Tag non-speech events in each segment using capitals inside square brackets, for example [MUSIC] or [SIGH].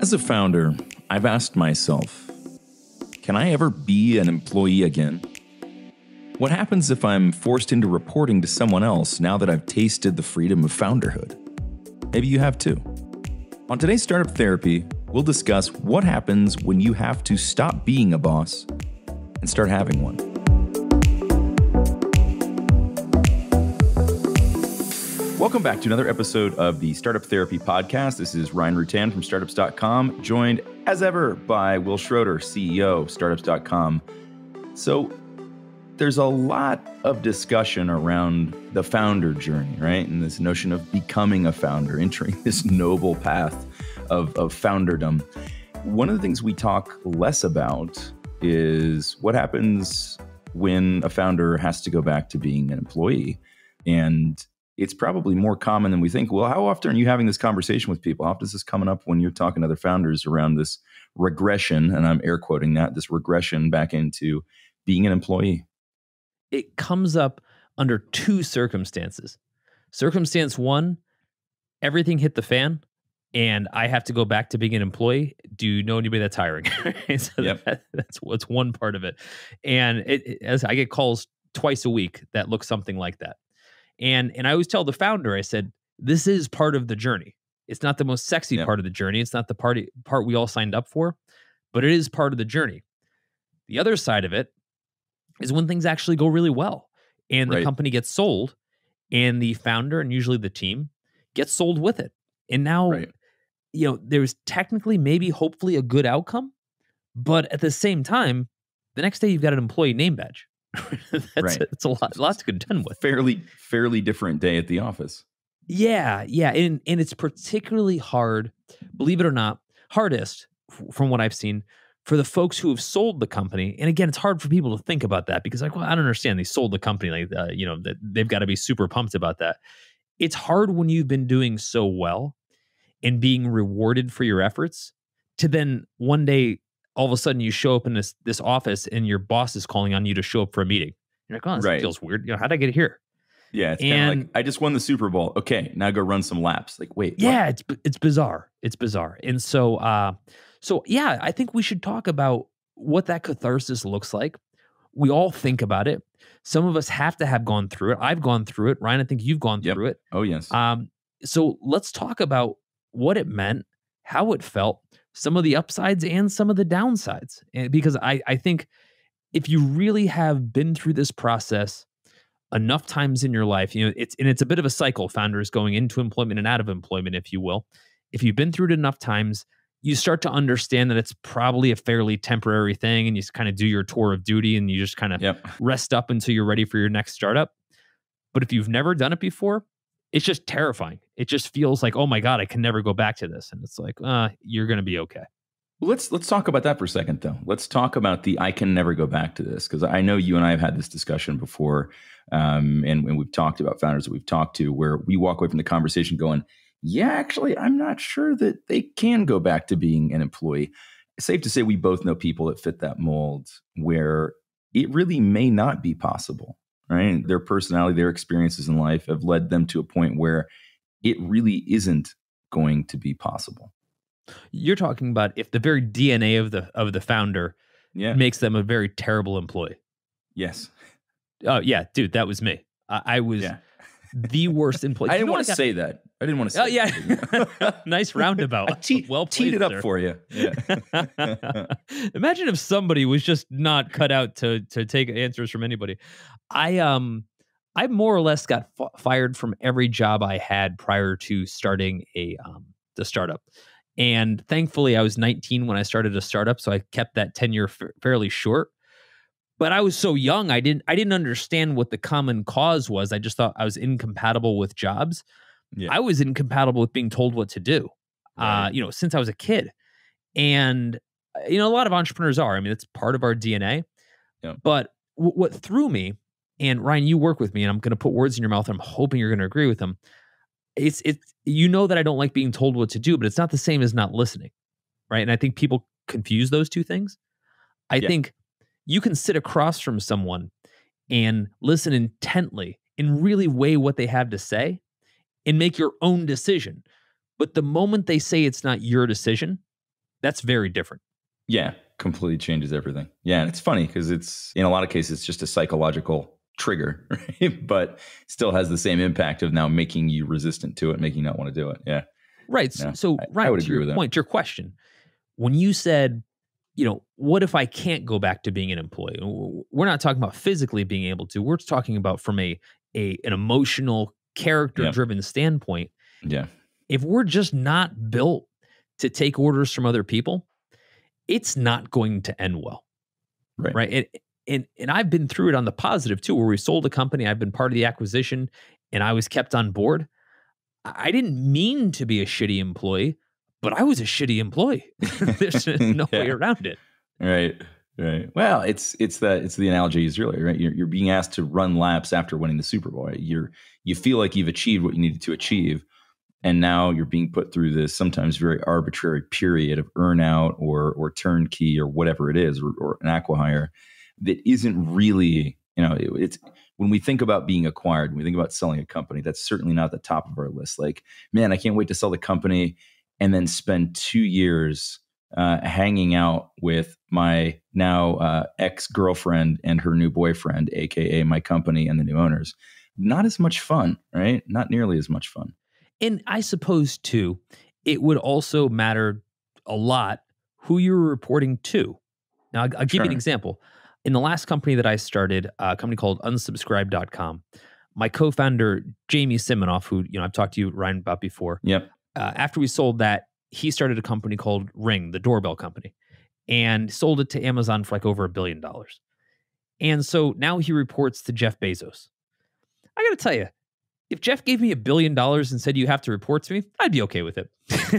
As a founder, I've asked myself can I ever be an employee again? What happens if I'm forced into reporting to someone else now that I've tasted the freedom of founderhood? Maybe you have too. On today's Startup Therapy, we'll discuss what happens when you have to stop being a boss and start having one. Welcome back to another episode of the Startup Therapy Podcast. This is Ryan Rutan from startups.com, joined as ever by Will Schroeder, CEO of startups.com. So, there's a lot of discussion around the founder journey, right? And this notion of becoming a founder, [LAUGHS] entering this noble path of, of founderdom. One of the things we talk less about is what happens when a founder has to go back to being an employee. And it's probably more common than we think. Well, how often are you having this conversation with people? How often is this coming up when you're talking to other founders around this regression? And I'm air quoting that this regression back into being an employee. It comes up under two circumstances. Circumstance one, everything hit the fan and I have to go back to being an employee. Do you know anybody that's hiring? [LAUGHS] so yep. that, that's what's one part of it. And it, it, as I get calls twice a week that look something like that. And and I always tell the founder, I said, this is part of the journey. It's not the most sexy yeah. part of the journey. It's not the party part we all signed up for, but it is part of the journey. The other side of it is when things actually go really well and the right. company gets sold and the founder and usually the team gets sold with it. And now right. you know, there's technically maybe hopefully a good outcome, but at the same time, the next day you've got an employee name badge [LAUGHS] that's, right. that's a lot. Lots to get done with. Fairly, fairly different day at the office. Yeah, yeah, and and it's particularly hard, believe it or not, hardest from what I've seen for the folks who have sold the company. And again, it's hard for people to think about that because like, well, I don't understand. They sold the company, like uh, you know, that they've got to be super pumped about that. It's hard when you've been doing so well and being rewarded for your efforts to then one day all of a sudden you show up in this this office and your boss is calling on you to show up for a meeting. You're like, oh, this right. feels weird. You know, how'd I get here? Yeah, it's kind of like I just won the Super Bowl. Okay, now go run some laps. Like, wait. Yeah, what? it's it's bizarre. It's bizarre. And so, uh, so yeah, I think we should talk about what that catharsis looks like. We all think about it. Some of us have to have gone through it. I've gone through it. Ryan, I think you've gone yep. through it. Oh yes. Um. So let's talk about what it meant, how it felt, some of the upsides and some of the downsides. Eh, because I, I think if you really have been through this process enough times in your life, you know, it's and it's a bit of a cycle, founders going into employment and out of employment, if you will. If you've been through it enough times, you start to understand that it's probably a fairly temporary thing and you kind of do your tour of duty and you just kind of yep. rest up until you're ready for your next startup. But if you've never done it before, it's just terrifying. It just feels like, oh my God, I can never go back to this. And it's like, uh, you're gonna be okay. Let's let's talk about that for a second though. Let's talk about the I can never go back to this because I know you and I have had this discussion before, um, and, and we've talked about founders that we've talked to where we walk away from the conversation going, yeah, actually, I'm not sure that they can go back to being an employee. It's safe to say we both know people that fit that mold where it really may not be possible right? Their personality, their experiences in life have led them to a point where it really isn't going to be possible. You're talking about if the very DNA of the of the founder yeah. makes them a very terrible employee. Yes. Oh yeah, dude, that was me. I, I was yeah. the worst employee. [LAUGHS] I didn't want to say that. I didn't want to oh, say. Oh yeah, [LAUGHS] nice [LAUGHS] roundabout. I te- well teed it up for you. Yeah. Imagine if somebody was just not cut out to to take answers from anybody. I um I more or less got f- fired from every job I had prior to starting a um the startup. And thankfully, I was 19 when I started a startup, so I kept that tenure f- fairly short. But I was so young, I didn't I didn't understand what the common cause was. I just thought I was incompatible with jobs. Yeah. I was incompatible with being told what to do. Uh, right. Uh, you know, since I was a kid. And uh, you know, a lot of entrepreneurs are. I mean, it's part of our DNA. Yeah. But w- what threw me and Ryan, you work with me, and I'm going to put words in your mouth. I'm hoping you're going to agree with them. It's it's you know that I don't like being told what to do, but it's not the same as not listening, right? And I think people confuse those two things. I yeah. think you can sit across from someone and listen intently and really weigh what they have to say and make your own decision. But the moment they say it's not your decision, that's very different. Yeah, completely changes everything. Yeah, and it's funny because it's in a lot of cases it's just a psychological trigger, [LAUGHS] right? but still has the same impact of now making you resistant to it, making you not want to do it. Yeah. Right. Yeah. So, right. I would agree with that. point, your question, when you said, you know, what if I can't go back to being an employee? We're not talking about physically being able to. We're talking about from a, a an emotional, character driven standpoint. Yeah. If we're just not built to take orders from other people, it's not going to end well. Right. Right. It, and and I've been through it on the positive too, where we sold a company, I've been part of the acquisition, and I was kept on board. I didn't mean to be a shitty employee, but I was a shitty employee. [LAUGHS] There's no [LAUGHS] yeah. way around it. Right. Right. Well, it's it's the it's the analogy is really right. You're, you're being asked to run laps after winning the Super Bowl. Right? You're you feel like you've achieved what you needed to achieve, and now you're being put through this sometimes very arbitrary period of earnout or or turnkey or whatever it is or, or an aqua hire that isn't really you know it, it's when we think about being acquired when we think about selling a company that's certainly not the top of our list like man i can't wait to sell the company and then spend two years uh, hanging out with my now uh, ex girlfriend and her new boyfriend, aka my company and the new owners. Not as much fun, right? Not nearly as much fun. And I suppose, too, it would also matter a lot who you're reporting to. Now, I'll, I'll give sure. you an example in the last company that I started, uh, a company called unsubscribe.com, my co-founder Jamie Siminoff, who you know I've talked to you Ryan about before. Yep. Uh, after we sold that, he started a company called Ring, the doorbell company, and sold it to Amazon for like over a billion dollars. And so now he reports to Jeff Bezos. I got to tell you, if Jeff gave me a billion dollars and said you have to report to me, I'd be okay with it.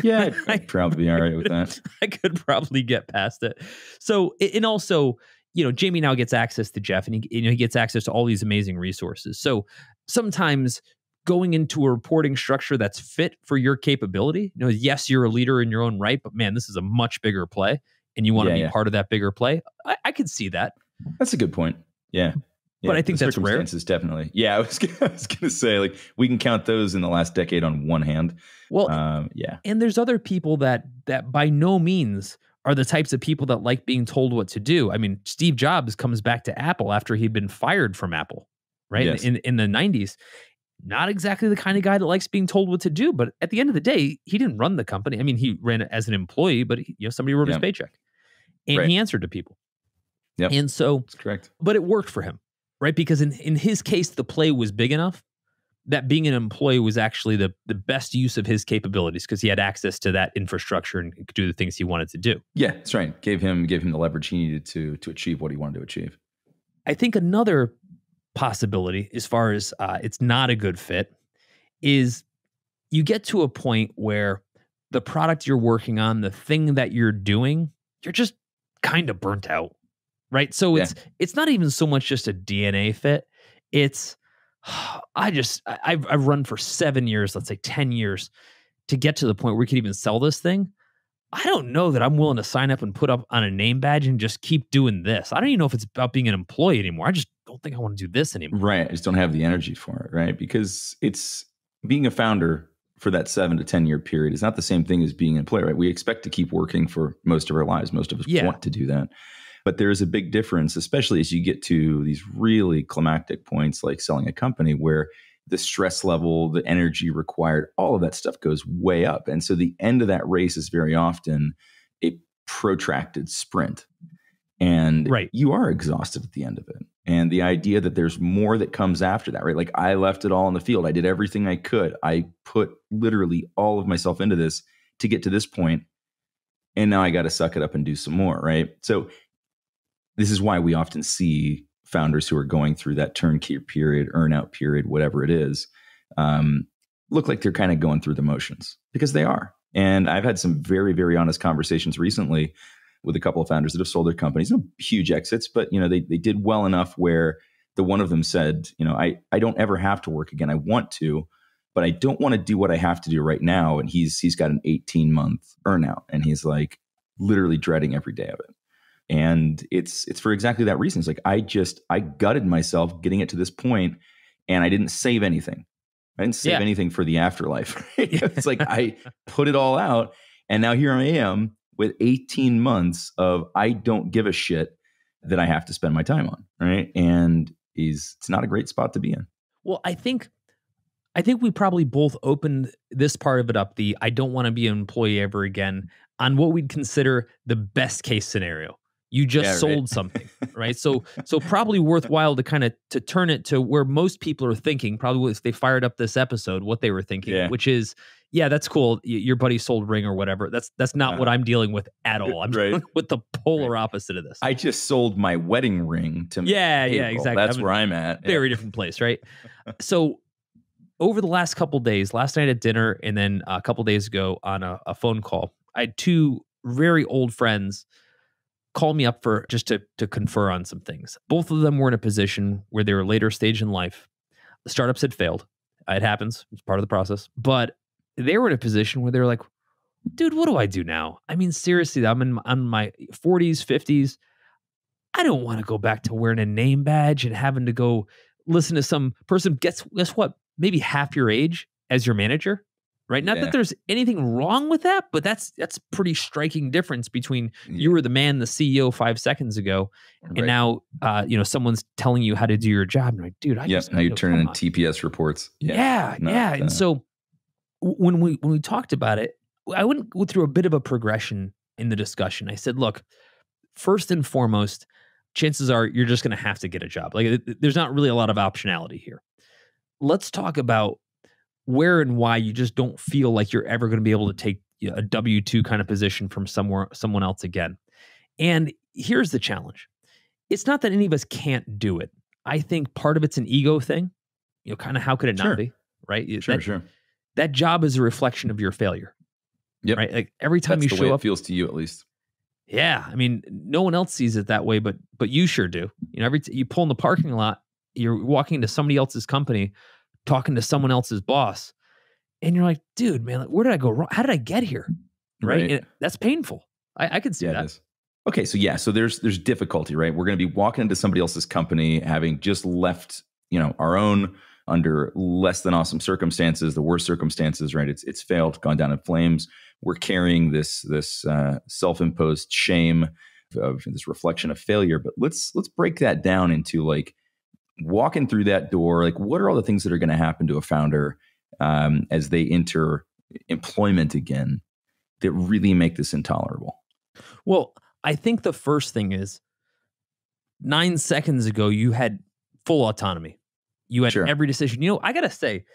Yeah, [LAUGHS] I'd probably be all right with that. [LAUGHS] I could probably get past it. So, and also, you know, Jamie now gets access to Jeff and he, you know, he gets access to all these amazing resources. So sometimes going into a reporting structure that's fit for your capability, you know, yes, you're a leader in your own right, but man, this is a much bigger play and you want to yeah, be yeah. part of that bigger play. I, I could see that. That's a good point. Yeah. Yeah, but I think that's rare. Definitely, yeah. [LAUGHS] I was, I was gonna say like we can count those in the last decade on one hand. Well, um, yeah. And there's other people that that by no means are the types of people that like being told what to do. I mean, Steve Jobs comes back to Apple after he'd been fired from Apple, right? Yes. In, in the 90s. Not exactly the kind of guy that likes being told what to do, but at the end of the day, he didn't run the company. I mean, he ran it as an employee, but he, you know somebody wrote yeah. his paycheck, and right. he answered to people. Yeah, and so That's correct. But it worked for him, right? Because in in his case, the play was big enough that being an employee was actually the, the best use of his capabilities because he had access to that infrastructure and could do the things he wanted to do. Yeah, that's right. Gave him gave him the leverage he needed to to achieve what he wanted to achieve. I think another possibility, as far as uh, it's not a good fit, is you get to a point where the product you're working on, the thing that you're doing, you're just kind of burnt out, right? So yeah. it's it's not even so much just a DNA fit. It's [SIGHS] I just I've I've run for seven years, let's say ten years, to get to the point where we could even sell this thing. I don't know that I'm willing to sign up and put up on a name badge and just keep doing this. I don't even know if it's about being an employee anymore. I just don't think I want to do this anymore. Right. I just don't have the energy for it. Right. Because it's being a founder for that seven to 10 year period is not the same thing as being an employee, right? We expect to keep working for most of our lives. Most of us yeah. want to do that. But there is a big difference, especially as you get to these really climactic points like selling a company where the stress level, the energy required, all of that stuff goes way up. And so the end of that race is very often a protracted sprint. And right. you are exhausted at the end of it. And the idea that there's more that comes after that, right? Like I left it all in the field. I did everything I could. I put literally all of myself into this to get to this point, And now I got to suck it up and do some more, right? So this is why we often see founders who are going through that turnkey period, earnout period, whatever it is, um, look like they're kind of going through the motions because they are. And I've had some very, very honest conversations recently with a couple of founders that have sold their companies, no huge exits, but you know, they, they did well enough where the one of them said, you know, I, I don't ever have to work again. I want to, but I don't want to do what I have to do right now. And he's he's got an 18 month earnout and he's like literally dreading every day of it and it's it's for exactly that reason it's like i just i gutted myself getting it to this point and i didn't save anything i didn't save yeah. anything for the afterlife [LAUGHS] right? it's like i [LAUGHS] put it all out and now here i am with 18 months of i don't give a shit that i have to spend my time on right and is it's not a great spot to be in well i think I think we probably both opened this part of it up the I don't want to be an employee ever again on what we'd consider the best case scenario you just yeah, sold right. something right so so probably worthwhile to kind of to turn it to where most people are thinking probably if they fired up this episode what they were thinking yeah. which is yeah that's cool your buddy sold ring or whatever that's that's not uh, what uh-huh. i'm dealing with at all [LAUGHS] i'm right. with the polar right. opposite of this i just sold my wedding ring to yeah April. yeah exactly that's I'm where i'm at very yeah. different place right so over the last couple days last night at dinner and then a couple days ago on a, a phone call i had two very old friends Call me up for just to, to confer on some things. Both of them were in a position where they were later stage in life. The startups had failed. It happens, it's part of the process. But they were in a position where they were like, dude, what do I do now? I mean, seriously, I'm in I'm in my 40s, 50s. I don't want to go back to wearing a name badge and having to go listen to some person. Guess guess what? Maybe half your age as your manager right? Not yeah. that there's anything wrong with that, but that's that's pretty striking difference between yeah. you were the man, the CEO five seconds ago, right. and now uh, you know someone's telling you how to do your job. And like, dude, I yep. now you turn in on. TPS reports. Yeah, yeah, yeah. and uh, so when we when we talked about it, I went through a bit of a progression in the discussion. I said, look, first and foremost. Chances are you're just going to have to get a job. Like, there's not really a lot of optionality here. Let's talk about where and why you just don't feel like you're ever going to be able to take a W two kind of position from somewhere someone else again. And here's the challenge: it's not that any of us can't do it. I think part of it's an ego thing. You know, kind of how could it sure. not be, right? Sure, that, sure. That job is a reflection of your failure. Yeah, Right. Like every time That's you show up, feels to you at least. Yeah, I mean, no one else sees it that way, but but you sure do. You know, every t- you pull in the parking lot, you're walking into somebody else's company talking to someone else's boss and you're like dude man like, where did i go wrong how did i get here right, right. that's painful i, I could see yeah, that okay so yeah so there's there's difficulty right we're going to be walking into somebody else's company having just left you know our own under less than awesome circumstances the worst circumstances right it's it's failed gone down in flames we're carrying this this uh, self-imposed shame of this reflection of failure but let's let's break that down into like walking through that door, like what are all the things that are going to happen to a founder um, as they enter employment again that really make this intolerable? Well, I think the first thing is nine seconds ago, you had full autonomy. You had sure. every decision. You know, I got to say,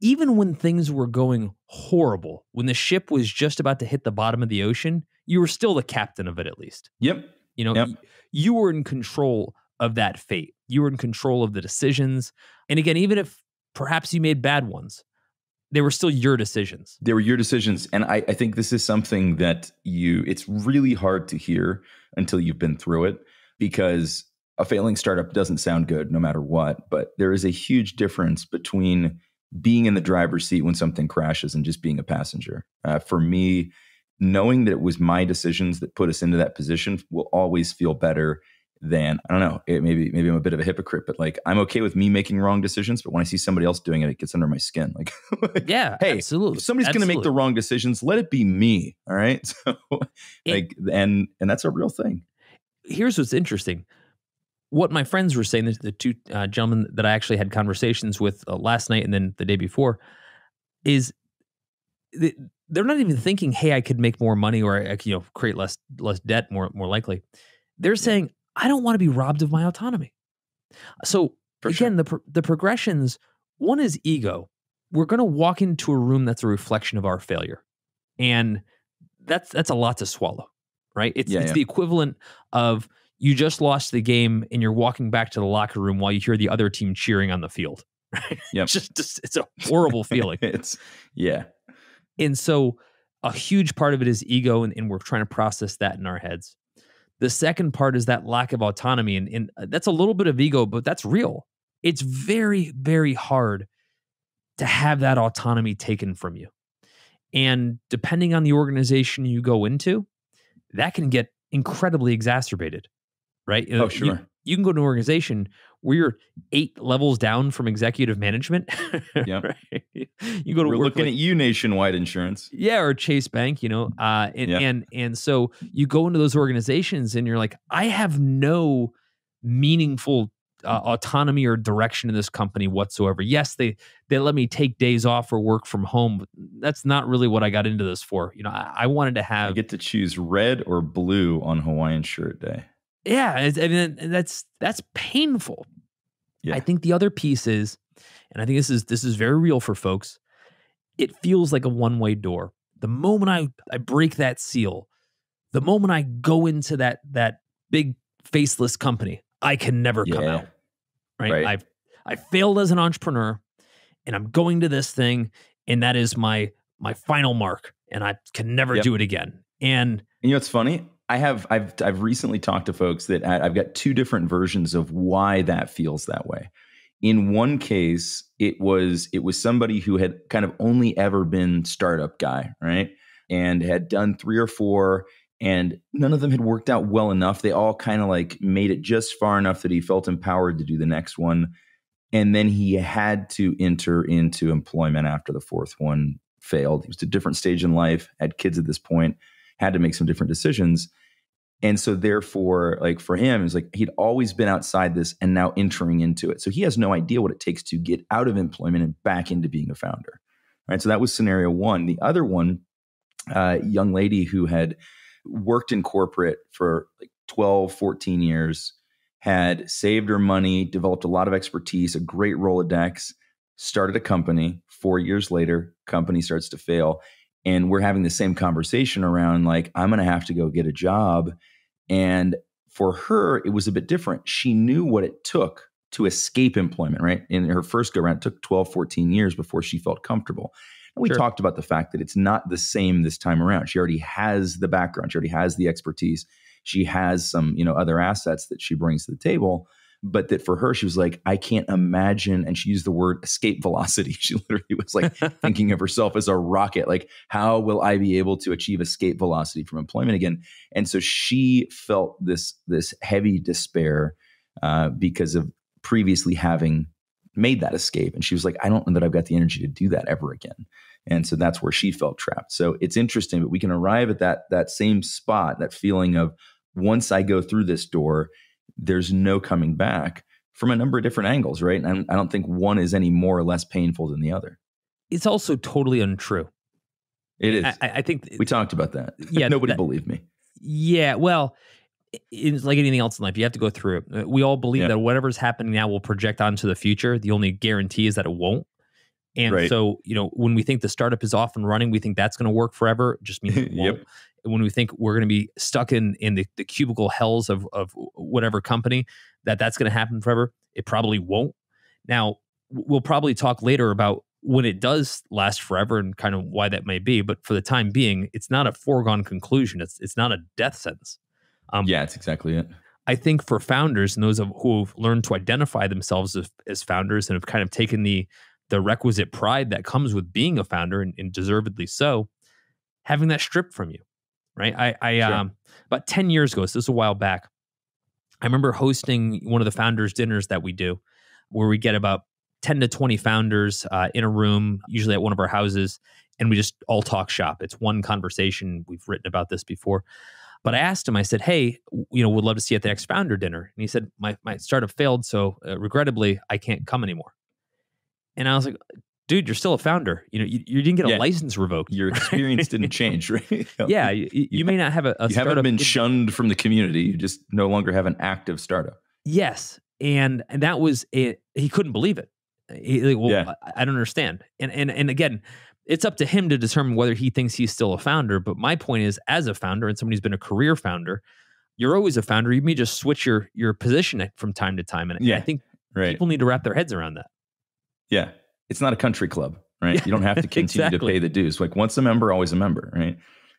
even when things were going horrible, when the ship was just about to hit the bottom of the ocean, you were still the captain of it, at least. Yep. You know, yep. you were in control of that fate. You were in control of the decisions. And again, even if perhaps you made bad ones, they were still your decisions. They were your decisions. And I, I think this is something that you, it's really hard to hear until you've been through it because a failing startup doesn't sound good no matter what. But there is a huge difference between being in the driver's seat when something crashes and just being a passenger. Uh, for me, knowing that it was my decisions that put us into that position will always feel better than I don't know. It, maybe maybe I'm a bit of a hypocrite, but like I'm okay with me making wrong decisions. But when I see somebody else doing it, it gets under my skin. Like, [LAUGHS] like yeah, hey, absolutely. somebody's absolutely. going to make the wrong decisions. Let it be me. All right. [LAUGHS] So, it, like, and and that's a real thing. Here's what's interesting. What my friends were saying, the two uh, gentlemen that I actually had conversations with uh, last night and then the day before, is they, they're not even thinking, "Hey, I could make more money, or I, you know, create less less debt, more more likely." They're saying, I don't want to be robbed of my autonomy. So For again, sure. the the progressions one is ego. We're going to walk into a room that's a reflection of our failure, and that's that's a lot to swallow, right? It's yeah, it's yeah. the equivalent of you just lost the game and you're walking back to the locker room while you hear the other team cheering on the field. [LAUGHS] Right? Yep. it's just, just it's a horrible feeling. [LAUGHS] it's yeah. And so a huge part of it is ego and, and we're trying to process that in our heads the second part is that lack of autonomy. And, and uh, that's a little bit of ego, but that's real. It's very, very hard to have that autonomy taken from you. And depending on the organization you go into, that can get incredibly exacerbated, right? Oh, sure. You, you can go to an organization we're eight levels down from executive management. [LAUGHS] yeah. right? You go to we're looking like, at you nationwide insurance. Yeah, or Chase Bank, you know. Uh and, yeah. and and so you go into those organizations and you're like, I have no meaningful uh, autonomy or direction in this company whatsoever. Yes, they they let me take days off or work from home. But that's not really what I got into this for. You know, I, I wanted to have I get to choose red or blue on Hawaiian shirt day yeah, I mean that's that's painful. Yeah. I think the other piece is, and I think this is this is very real for folks. It feels like a one way door. The moment I I break that seal, the moment I go into that that big faceless company, I can never yeah. come out. Right? right? I've I failed as an entrepreneur, and I'm going to this thing, and that is my my final mark, and I can never yep. do it again. And you know, it's funny. I have I've I've recently talked to folks that I've got two different versions of why that feels that way. In one case, it was it was somebody who had kind of only ever been startup guy, right? And had done three or four and none of them had worked out well enough. They all kind of like made it just far enough that he felt empowered to do the next one. And then he had to enter into employment after the fourth one failed. He was at a different stage in life, had kids at this point, had to make some different decisions. And so therefore, like for him, it's like he'd always been outside this and now entering into it. So he has no idea what it takes to get out of employment and back into being a founder. Right. So that was scenario one. The other one, uh, young lady who had worked in corporate for like 12, 14 years, had saved her money, developed a lot of expertise, a great Rolodex, started a company. Four years later, company starts to fail. And we're having the same conversation around like, I'm going to have to go get a job and for her, it was a bit different. She knew what it took to escape employment, right? In her first go round, it took 12, 14 years before she felt comfortable. And we sure. talked about the fact that it's not the same this time around. She already has the background, she already has the expertise, she has some, you know, other assets that she brings to the table but that for her, she was like, I can't imagine. And she used the word escape velocity. [LAUGHS] She literally was like [LAUGHS] thinking of herself as a rocket. Like, how will I be able to achieve escape velocity from employment again? And so she felt this this heavy despair uh, because of previously having made that escape. And she was like, I don't know that I've got the energy to do that ever again. And so that's where she felt trapped. So it's interesting, but we can arrive at that that same spot, that feeling of once I go through this door there's no coming back from a number of different angles, right? And I don't think one is any more or less painful than the other. It's also totally untrue. It is. I, I think we talked about that. Yeah, [LAUGHS] nobody believed me. Yeah, well, it's like anything else in life. You have to go through it. Uh, we all believe yeah. that whatever's happening now will project onto the future. The only guarantee is that it won't. And right. so, you know, when we think the startup is off and running, we think that's going to work forever. just means it [LAUGHS] won't. yep when we think we're going to be stuck in in the, the cubicle hells of of whatever company that that's going to happen forever it probably won't now we'll probably talk later about when it does last forever and kind of why that may be but for the time being it's not a foregone conclusion it's it's not a death sentence um, yeah that's exactly it i think for founders and those of, who have learned to identify themselves as, as founders and have kind of taken the the requisite pride that comes with being a founder and, and deservedly so having that stripped from you right? I, I sure. um, about 10 years ago, so this is a while back, I remember hosting one of the founders' dinners that we do, where we get about 10 to 20 founders uh, in a room, usually at one of our houses, and we just all talk shop. It's one conversation. We've written about this before. But I asked him, I said, hey, you know, would love to see you at the next founder dinner. And he said, my, my startup failed. So uh, regrettably, I can't come anymore. And I was like, dude, you're still a founder. You know, you, you didn't get yeah. a license revoked. Your experience didn't [LAUGHS] change, right? [LAUGHS] yeah, you, you, you, may not have a, a you haven't been shunned from the community. You just no longer have an active startup. Yes, and and that was it. He couldn't believe it. He, like, well, yeah. I, I don't understand. And and and again, it's up to him to determine whether he thinks he's still a founder. But my point is, as a founder and somebody who's been a career founder, you're always a founder. You may just switch your your position from time to time. And yeah, I think right. people need to wrap their heads around that. Yeah, it's not a country club, right? Yeah, you don't have to [LAUGHS] continue exactly. to pay the dues. Like once a member, always a member, right?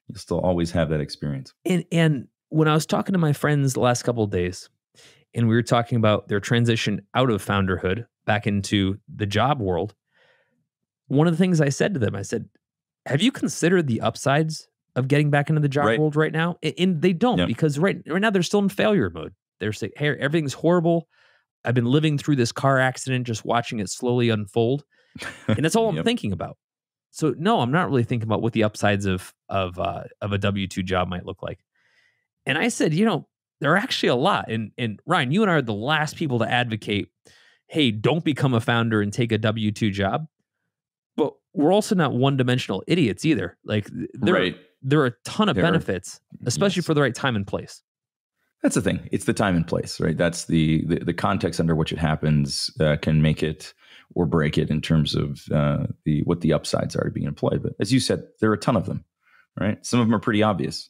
you still always have that experience. And and when I was talking to my friends the last couple of days, and we were talking about their transition out of founderhood back into the job world, one of the things I said to them, I said, "Have you considered the upsides of getting back into the job right. world right now?" And they don't yeah. because right right now they're still in failure mode. They're saying, "Hey, everything's horrible. I've been living through this car accident, just watching it slowly unfold." [LAUGHS] and that's all yep. I'm thinking about. So no, I'm not really thinking about what the upsides of of uh, of a W two job might look like. And I said, you know, there are actually a lot. And and Ryan, you and I are the last people to advocate, hey, don't become a founder and take a W two job. But we're also not one dimensional idiots either. Like there right. are, there are a ton of there benefits, are, especially yes. for the right time and place. That's the thing. It's the time and place, right? That's the the, the context under which it happens uh, can make it or break it in terms of uh, the what the upsides are to being employed. But as you said, there are a ton of them, right? Some of them are pretty obvious.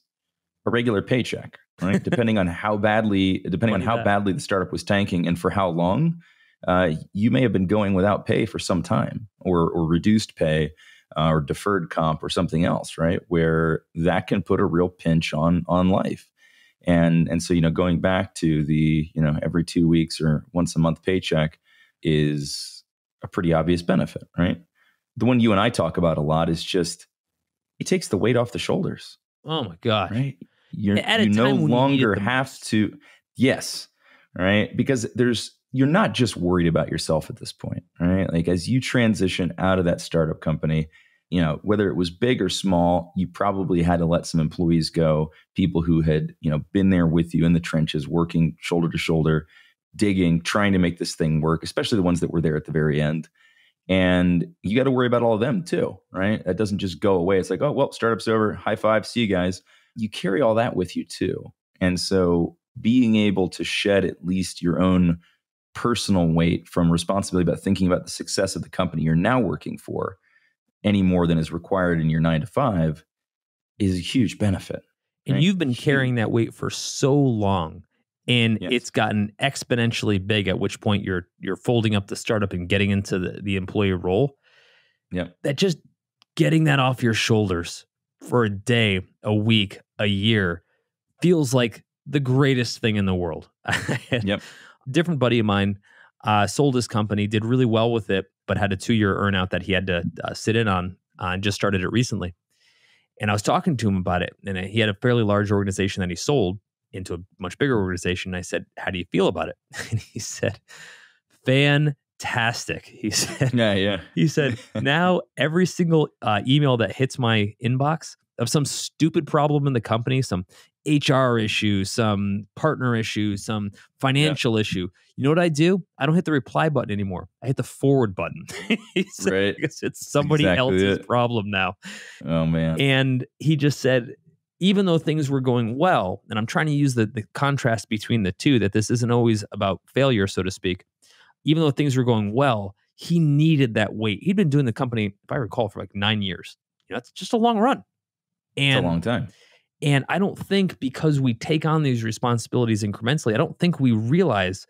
A regular paycheck, right? [LAUGHS] depending on how badly, depending on how that. badly the startup was tanking and for how long, uh, you may have been going without pay for some time, or or reduced pay, uh, or deferred comp, or something else, right? Where that can put a real pinch on on life. And, and so you know going back to the you know every two weeks or once a month paycheck is a pretty obvious benefit, right? The one you and I talk about a lot is just it takes the weight off the shoulders. Oh my gosh. Right? You're, you no longer you have to, yes, right? Because there's, you're not just worried about yourself at this point, right? Like as you transition out of that startup company, you know, whether it was big or small, you probably had to let some employees go, people who had, you know, been there with you in the trenches, working shoulder to shoulder digging, trying to make this thing work, especially the ones that were there at the very end. And you got to worry about all of them too, right? That doesn't just go away. It's like, oh, well, startup's over. High five. See you guys. You carry all that with you too. And so being able to shed at least your own personal weight from responsibility about thinking about the success of the company you're now working for any more than is required in your nine to five is a huge benefit. And right? you've been carrying that weight for so long and yes. it's gotten exponentially big at which point you're you're folding up the startup and getting into the, the employee role yeah that just getting that off your shoulders for a day a week a year feels like the greatest thing in the world [LAUGHS] yep different buddy of mine uh, sold his company did really well with it but had a two-year earnout that he had to uh, sit in on uh, and just started it recently and i was talking to him about it and he had a fairly large organization that he sold into a much bigger organization. I said, How do you feel about it? [LAUGHS] And he said, Fantastic. He [LAUGHS] said, Yeah, yeah. He said, [LAUGHS] Now every single uh, email that hits my inbox of some stupid problem in the company, some HR issue, some partner issue, some financial yeah. issue. You know what I do? I don't hit the reply button anymore. I hit the forward button. so right. It's somebody exactly else's it. problem now. Oh man. And he just said even though things were going well, and I'm trying to use the, the contrast between the two, that this isn't always about failure, so to speak, even though things were going well, he needed that weight. He'd been doing the company, if I recall, for like nine years. You know, that's just a long run. And it's a long time. And I don't think because we take on these responsibilities incrementally, I don't think we realize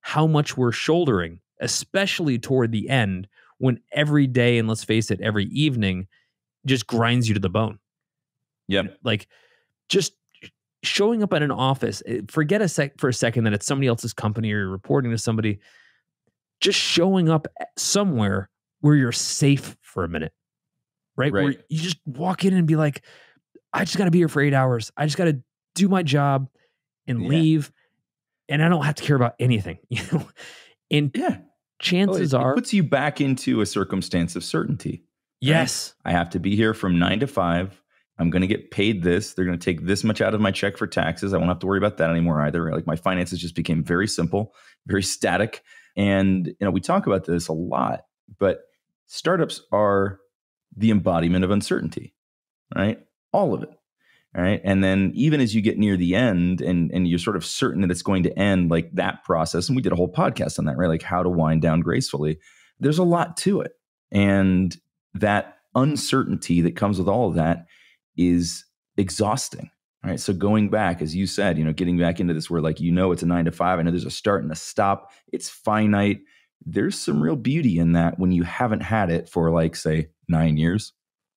how much we're shouldering, especially toward the end when every day, and let's face it, every evening just grinds you to the bone. Yeah. Like just showing up at an office, eh, forget a sec for a second that it's somebody else's company or you're reporting to somebody. Just showing up eh, somewhere where you're safe for a minute. Right? right. Where you just walk in and be like, I just gotta be here for eight hours. I just gotta do my job and yeah. leave. And I don't have to care about anything, [LAUGHS] you know. And yeah. Oh, chances oh, it, are it puts you back into a circumstance of certainty. Yes. Right? I have to be here from nine to five. I'm going to get paid this. They're going to take this much out of my check for taxes. I won't have to worry about that anymore either. Like my finances just became very simple, very static. And you know, we talk about this a lot, but startups are the embodiment of uncertainty, right? All of it. Right. And then even as you get near the end and, and you're sort of certain that it's going to end, like that process, and we did a whole podcast on that, right? Like how to wind down gracefully, there's a lot to it. And that uncertainty that comes with all of that is exhausting. Right. So going back, as you said, you know, getting back into this where like you know it's a nine to five. I know there's a start and a stop. It's finite. There's some real beauty in that when you haven't had it for like, say, nine years,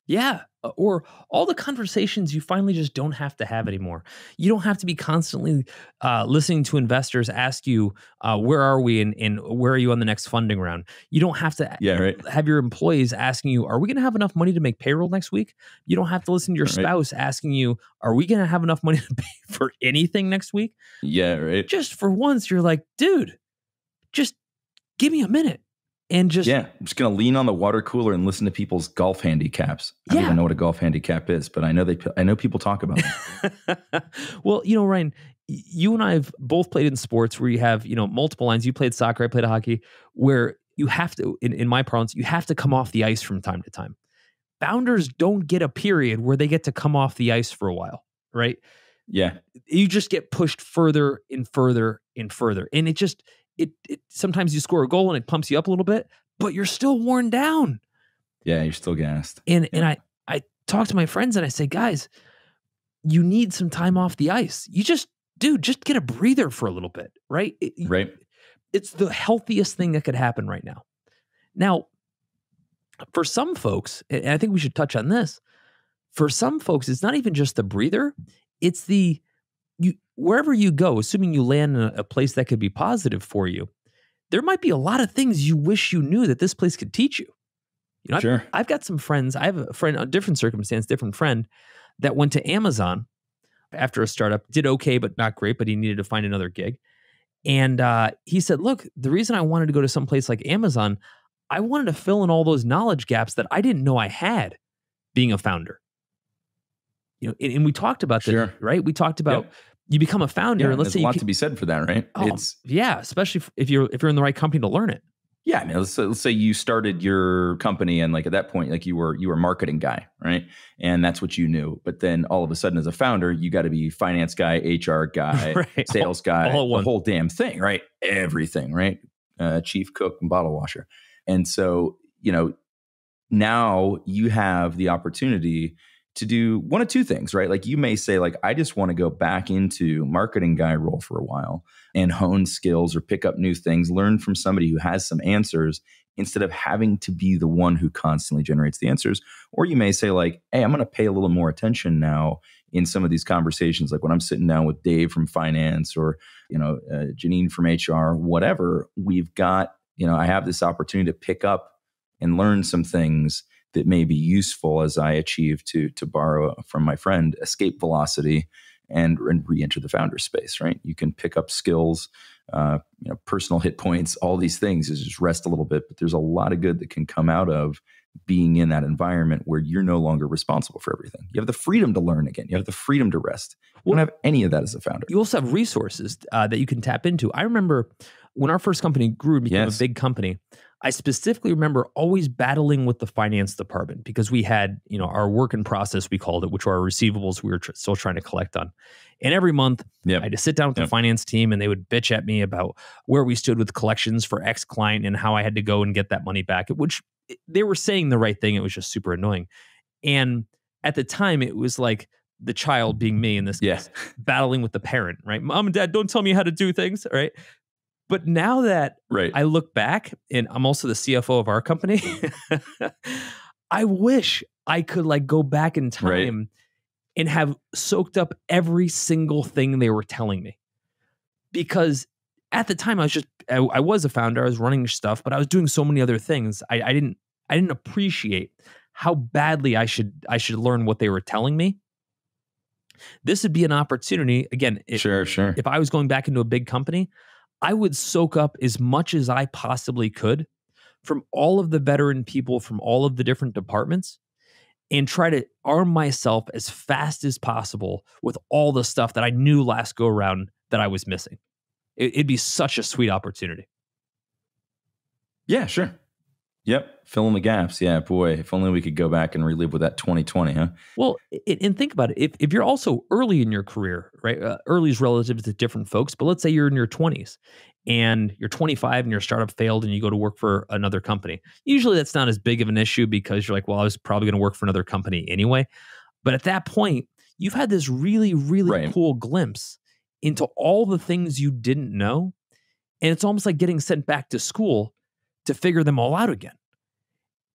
yeah. Uh, or all the conversations you finally just don't have to have anymore. You don't have to be constantly uh, listening to investors ask you, uh, where are we and, and where are you on the next funding round? You don't have to yeah, right. have your employees asking you, are we going to have enough money to make payroll next week? You don't have to listen to your right. spouse asking you, are we going to have enough money to pay [LAUGHS] for anything next week? Yeah, right. Just for once, you're like, dude, just give me a minute and just yeah i'm just gonna lean on the water cooler and listen to people's golf handicaps i yeah. don't even know what a golf handicap is but i know they i know people talk about it [LAUGHS] well you know ryan you and i have both played in sports where you have you know multiple lines you played soccer i played hockey where you have to in, in my parlance you have to come off the ice from time to time bounders don't get a period where they get to come off the ice for a while right yeah you just get pushed further and further and further and it just it, it sometimes you score a goal and it pumps you up a little bit, but you're still worn down. Yeah, you're still gassed. And yeah. and I I talk to my friends and I say, guys, you need some time off the ice. You just dude, just get a breather for a little bit, right? It, right. It's the healthiest thing that could happen right now. Now, for some folks, and I think we should touch on this, for some folks, it's not even just the breather, it's the wherever you go, assuming you land in a place that could be positive for you, there might be a lot of things you wish you knew that this place could teach you. You know, sure. I've, I've got some friends. I have a friend, a different circumstance, different friend that went to Amazon after a startup, did okay, but not great, but he needed to find another gig. And uh, he said, Look, the reason I wanted to go to some place like Amazon, I wanted to fill in all those knowledge gaps that I didn't know I had being a founder. You know, and, and we talked about sure. right? We talked about yep you become a founder yeah, and let's say a lot can, to be said for that right oh, it's yeah especially if you're if you're in the right company to learn it yeah I mean, let's, let's say you started your company and like at that point like you were you were a marketing guy right and that's what you knew but then all of a sudden as a founder you got to be finance guy hr guy [LAUGHS] right. sales guy all, all the whole damn thing right everything right uh, chief cook and bottle washer and so you know now you have the opportunity to do one of two things, right? Like you may say, like, I just want to go back into marketing guy role for a while and hone skills or pick up new things, learn from somebody who has some answers instead of having to be the one who constantly generates the answers. Or you may say, like, hey, I'm going to pay a little more attention now in some of these conversations. Like when I'm sitting down with Dave from finance or, you know, uh, Janine from HR, whatever, we've got, you know, I have this opportunity to pick up and learn some things that may be useful as I achieve to to borrow from my friend escape velocity and, and re-enter the founder space. Right, you can pick up skills, uh, you know, personal hit points, all these things is just rest a little bit. But there's a lot of good that can come out of being in that environment where you're no longer responsible for everything. You have the freedom to learn again. You have the freedom to rest. You don't have any of that as a founder. You also have resources uh, that you can tap into. I remember when our first company grew and became yes. a big company, I specifically remember always battling with the finance department because we had, you know, our work in process, we called it, which were our receivables we were tr- still trying to collect on. And every month yep. I had to sit down with yep. the finance team and they would bitch at me about where we stood with collections for X client and how I had to go and get that money back, which eh, they were saying the right thing. It was just super annoying. And at the time, it was like, the child being me in this yes. case, battling with the parent, right? Mom and dad, don't tell me how to do things, right? But now that right. I look back and I'm also the CFO of our company, [LAUGHS] I wish I could like go back in time right. and have soaked up every single thing they were telling me. Because at the time I was just I, I was a founder, I was running stuff, but I was doing so many other things. I, I didn't I didn't appreciate how badly I should I should learn what they were telling me this would be an opportunity again if, sure sure if i was going back into a big company I would soak up as much as I possibly could from all of the veteran people from all of the different departments and try to arm myself as fast as possible with all the stuff that I knew last go around that I was missing. It, would be such a sweet opportunity. Yeah, sure. Yep, fill in the gaps. Yeah, boy, if only we could go back and relive with that 2020, huh? Well, and think about it. If, if you're also early in your career, right? Uh, early is relative to different folks, but let's say you're in your 20s and you're 25 and your startup failed and you go to work for another company. Usually that's not as big of an issue because you're like, well, I was probably going to work for another company anyway. But at that point, you've had this really, really right. cool glimpse into all the things you didn't know. And it's almost like getting sent back to school to figure them all out again.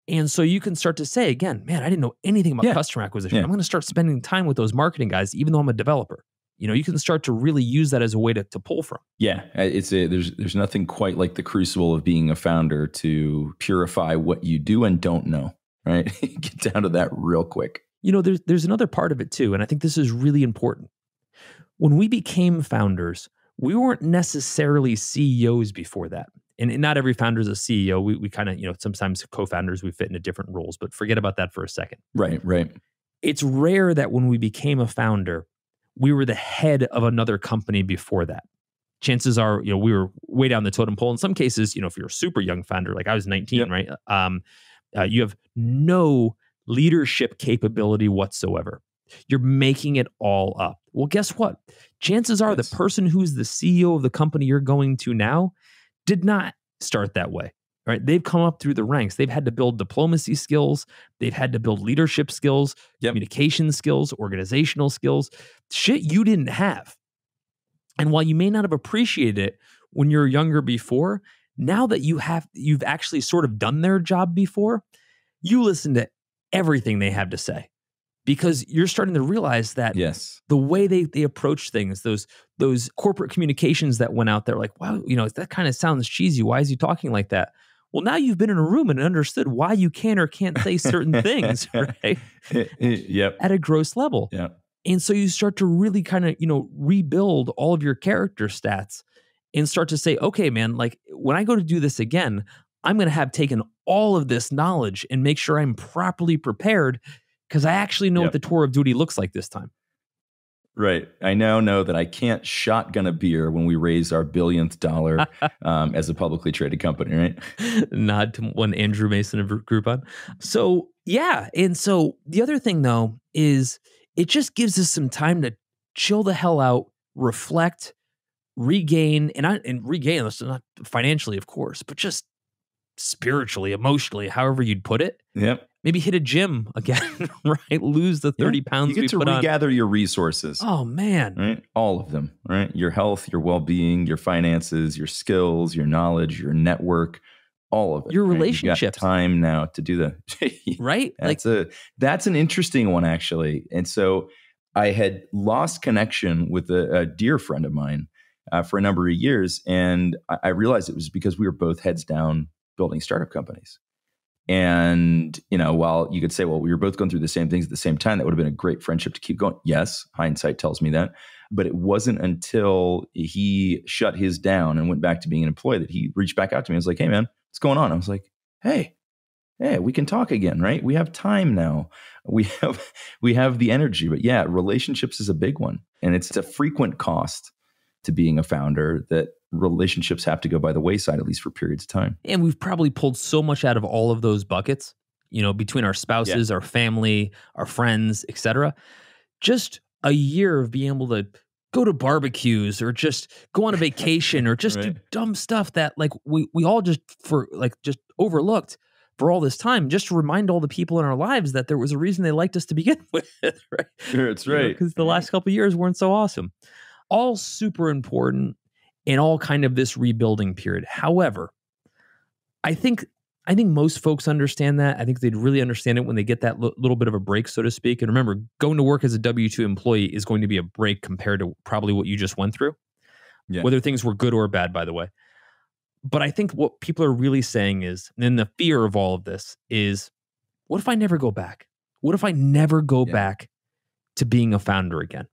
And so you can start to say again, man, I didn't know anything about yeah. customer acquisition. Yeah. I'm going to start spending time with those marketing guys, even though I'm a developer. You know, you can start to really use that as a way to, to pull from. Yeah, it's a, there's there's nothing quite like the crucible of being a founder to purify what you do and don't know. Right, [LAUGHS] get down to that real quick. You know, there's there's another part of it too, and I think this is really important. When we became founders, we weren't necessarily CEOs before that and not every founder is a CEO. We, we kind of, you know, sometimes co founders, we fit into different roles, but forget about that for a second. Right, right. It's rare that when we became a founder, we were the head of another company before that. Chances are, you know, we were way down the totem pole. In some cases, you know, if you're a super young founder, like I was 19, yep. right? Um, uh, you have no leadership capability whatsoever. You're making it all up. Well, guess what? Chances are yes. the person who's the CEO of the company you're going to now did not start that way. Right? They've come up through the ranks. They've had to build diplomacy skills. They've had to build leadership skills, yep. communication skills, organizational skills, shit you didn't have. And while you may not have appreciated it when you were younger before, now that you have you've actually sort of done their job before, you listen to everything they have to say because you're starting to realize that yes. the way they, they approach things, those those corporate communications that went out there, like, wow, you know, that kind of sounds cheesy. Why is he talking like that? Well, now you've been in a room and understood why you can or can't say certain things, [LAUGHS] [LAUGHS] right? yep. At a gross level. Yep. And so you start to really kind of, you know, rebuild all of your character stats and start to say, okay, man, like when I go to do this again, I'm going to have taken all of this knowledge and make sure I'm properly prepared because I actually know yep. what the tour of duty looks like this time. Right. I now know that I can't shotgun a beer when we raise our billionth dollar [LAUGHS] um, as a publicly traded company, right? Not when Andrew Mason of Groupon. So, yeah. And so the other thing, though, is it just gives us some time to chill the hell out, reflect, regain, and, I, and regain, this not financially, of course, but just spiritually, emotionally, however you'd put it. Yep maybe hit a gym again, [LAUGHS] right? Lose the 30 yeah, pounds you get to regather on. your resources. Oh man. Right? All of them, right? Your health, your well-being, your finances, your skills, your knowledge, your network, all of it. Your right? relationships. time now to do that. [LAUGHS] right? That's like, a that's an interesting one actually. And so I had lost connection with a, a dear friend of mine uh, for a number of years, and I, I realized it was because we were both heads down building startup companies. And, you know, while you could say, well, we were both going through the same things at the same time, that would have been a great friendship to keep going. Yes, hindsight tells me that. But it wasn't until he shut his down and went back to being an employee that he reached back out to me and was like, hey, man, what's going on? I was like, hey, hey, we can talk again, right? We have time now. [LAUGHS] We have we have the energy. But yeah, relationships is a big one. And it's a frequent cost to being a founder that relationships have to go by the wayside, at least for periods of time. And we've probably pulled so much out of all of those buckets, you know, between our spouses, yeah. our family, our friends, etc. Just a year of being able to go to barbecues or just go on a [LAUGHS] vacation or just right. do dumb stuff that like we we all just for like just overlooked for all this time just to remind all the people in our lives that there was a reason they liked us to begin [LAUGHS] with right sure, it's right because you know, the last couple years weren't so awesome all super important in all kind of this rebuilding period. However, I think I think most folks understand that. I think they'd really understand it when they get that l- little bit of a break, so to speak. And remember, going to work as a W two employee is going to be a break compared to probably what you just went through, yeah. whether things were good or bad, by the way. But I think what people are really saying is, and the fear of all of this is, what if I never go back? What if I never go yeah. back to being a founder again?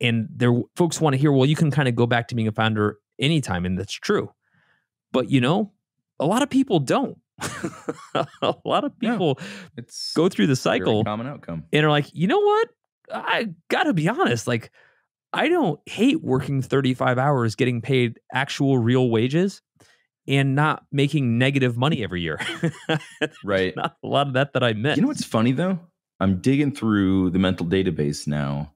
and there folks want to hear well you can kind of go back to being a founder anytime and that's true but you know a lot of people don't [LAUGHS] a lot of people it's go through the cycle common outcome and are like you know what i gotta be honest like i don't hate working 35 hours getting paid actual real wages and not making negative money every year [LAUGHS] right not a lot of that that i miss you know what's funny though i'm digging through the mental database now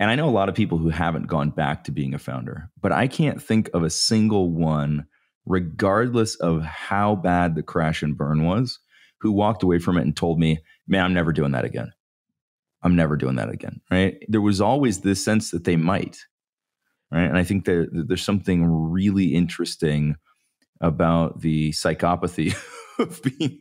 and I know a lot of people who haven't gone back to being a founder, but I can't think of a single one, regardless of how bad the crash and burn was, who walked away from it and told me, man, I'm never doing that again. I'm never doing that again. Right. There was always this sense that they might. Right. And I think that there's something really interesting about the psychopathy [LAUGHS] of being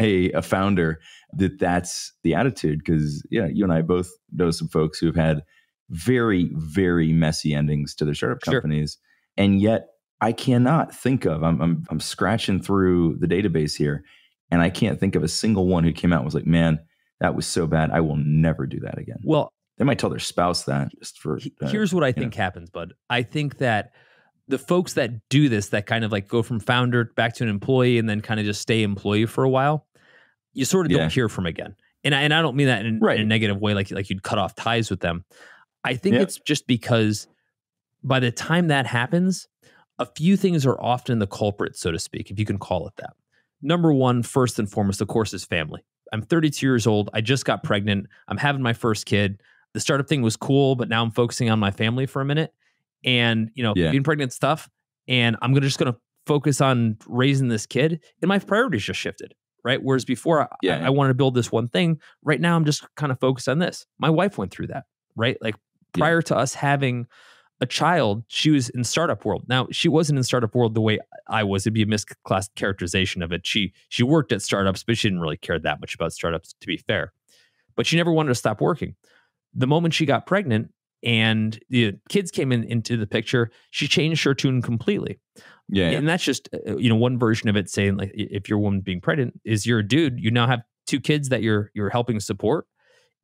a, a founder that that's the attitude. Cause yeah, you and I both know some folks who've had very, very messy endings to their startup companies. Sure. And yet I cannot think of, I'm, I'm, I'm scratching through the database here, and I can't think of a single one who came out and was like, man, that was so bad. I will never do that again. Well, they might tell their spouse that just for. Uh, here's what I think know. happens, bud. I think that the folks that do this, that kind of like go from founder back to an employee and then kind of just stay employee for a while, you sort of yeah. don't hear from again. And I, and I don't mean that in, right. in a negative way, like like you'd cut off ties with them. I think yeah. it's just because by the time that happens, a few things are often the culprit, so to speak, if you can call it that. Number one, first and foremost, of course, is family. I'm 32 years old. I just got pregnant. I'm having my first kid. The startup thing was cool, but now I'm focusing on my family for a minute. And, you know, yeah. being pregnant stuff. And I'm gonna just going to focus on raising this kid. And my priorities just shifted, right? Whereas before, yeah. I, I wanted to build this one thing. Right now, I'm just kind of focused on this. My wife went through that, right? Like prior yeah. to us having a child, she was in startup world. Now she wasn't in startup world the way I was. It'd be a misclass characterization of it. She she worked at startups, but she didn't really care that much about startups, to be fair. But she never wanted to stop working. The moment she got pregnant and the kids came in into the picture, she changed her tune completely. Yeah, and that's just uh, uh, you know one version of it. Saying like, if your woman being pregnant is your dude, you now have two kids that you're you're helping support.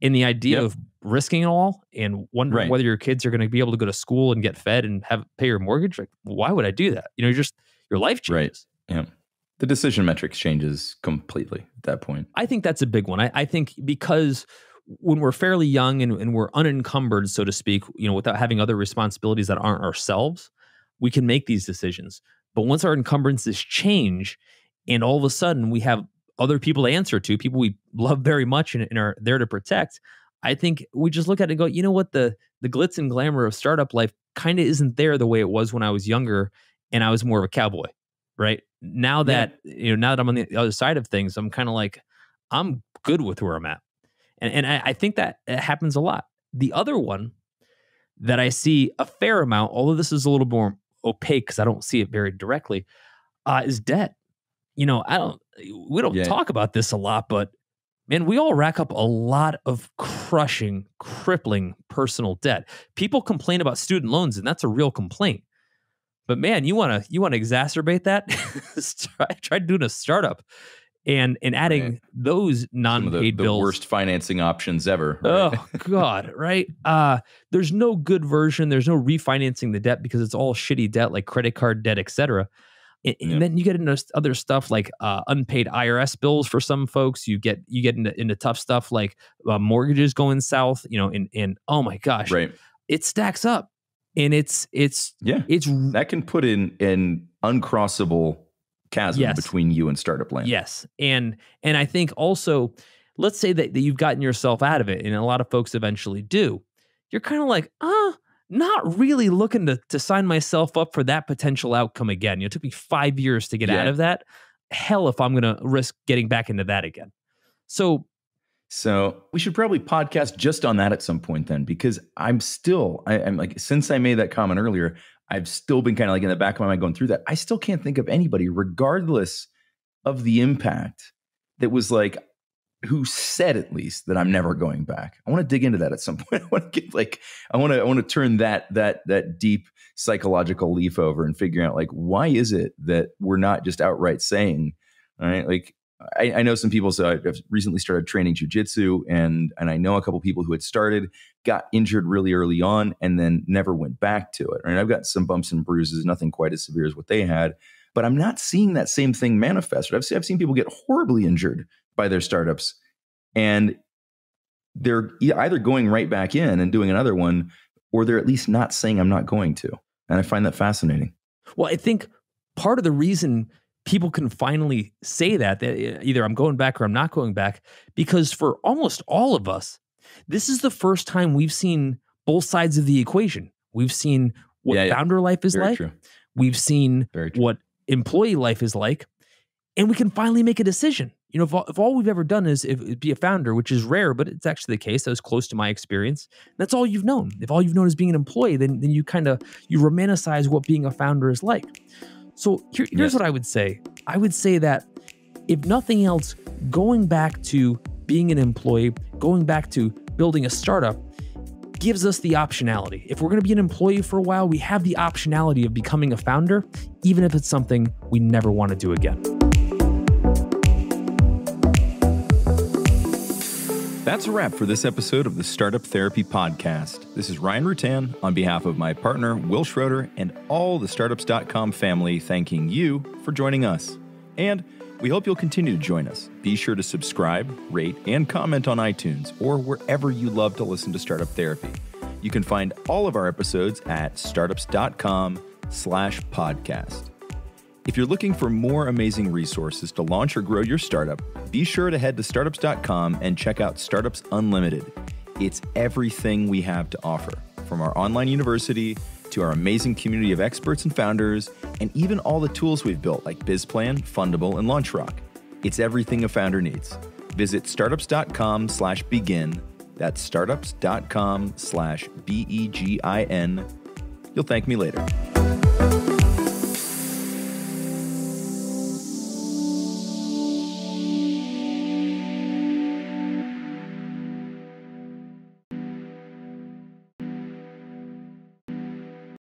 And the idea yep. of risking it all and wondering right. whether your kids are going to be able to go to school and get fed and have pay your mortgage, like why would I do that? You know, just your life changes. Right. Yeah. The decision metrics changes completely at that point. I think that's a big one. I, I think because when we're fairly young and, and we're unencumbered, so to speak, you know, without having other responsibilities that aren't ourselves, we can make these decisions. But once our encumbrances change, and all of a sudden we have other people to answer to, people we love very much and, and are there to protect, I think we just look at it and go, you know what, the the glitz and glamour of startup life kind of isn't there the way it was when I was younger and I was more of a cowboy, right? Now that yeah. you know, now that I'm on the other side of things, I'm kind of like, I'm good with where I'm at, and and I, I think that happens a lot. The other one that I see a fair amount, although this is a little more opaque because I don't see it very directly, uh, is debt. You know, I don't. We don't yeah. talk about this a lot, but man, we all rack up a lot of crushing, crippling personal debt. People complain about student loans, and that's a real complaint. But man, you want to you want to exacerbate that? [LAUGHS] try, try doing a startup and and adding right. those non-paid the, bills. The worst financing options ever. Right? Oh [LAUGHS] God, right? Uh, there's no good version. There's no refinancing the debt because it's all shitty debt, like credit card debt, etc. And, and then you get into other stuff like uh, unpaid IRS bills for some folks. You get you get into, into tough stuff like uh, mortgages going south. You know, and and oh my gosh, right. it stacks up, and it's it's yeah, it's that can put in an uncrossable chasm yes. between you and startup land. Yes, and and I think also, let's say that, that you've gotten yourself out of it, and a lot of folks eventually do. You're kind of like, ah, not really looking to, to sign myself up for that potential outcome again. You know, it took me five years to get yeah. out of that. Hell, if I'm going to risk getting back into that again. So, so we should probably podcast just on that at some point then, because I'm still, I, am like, since I made that comment earlier, I've still been kind of like in the back of my mind going through that. I still can't think of anybody, regardless of the impact, that was like, who said at least that I'm never going back. I want to dig into that at some [LAUGHS] point. I want to get like I want to I want to turn that that that deep psychological leaf over and figure out like why is it that we're not just outright saying, right? Like I, I know some people. So I've recently started training jujitsu, and and I know a couple people who had started, got injured really early on, and then never went back to it. Right? I've got some bumps and bruises, nothing quite as severe as what they had, but I'm not seeing that same thing manifest. I've seen, I've seen people get horribly injured by their startups and they're either going right back in and doing another one or they're at least not saying i'm not going to and i find that fascinating well i think part of the reason people can finally say that that uh, either i'm going back or i'm not going back because for almost all of us this is the first time we've seen both sides of the equation we've seen what yeah, founder life is like true. we've seen what employee life is like and we can finally make a decision. You know, if all, if all we've ever done is if, be a founder, which is rare, but it's actually the case. That was close to my experience. That's all you've known. If all you've known is being an employee, then then you kind of you romanticize what being a founder is like. So here, here's yes. what I would say. I would say that if nothing else, going back to being an employee, going back to building a startup gives us the optionality. If we're going to be an employee for a while, we have the optionality of becoming a founder, even if it's something we never want to do again. That's a wrap for this episode of the Startup Therapy Podcast. This is Ryan Rutan on behalf of my partner, Will Schroeder, and all the startups.com family, thanking you for joining us. And we hope you'll continue to join us. Be sure to subscribe, rate, and comment on iTunes or wherever you love to listen to Startup Therapy. You can find all of our episodes at startups.com slash podcast. If you're looking for more amazing resources to launch or grow your startup, be sure to head to startups.com and check out Startups Unlimited. It's everything we have to offer, from our online university to our amazing community of experts and founders, and even all the tools we've built like BizPlan, Fundable, and LaunchRock. It's everything a founder needs. Visit startups.com slash begin. That's startups.com slash B E G I N. You'll thank me later.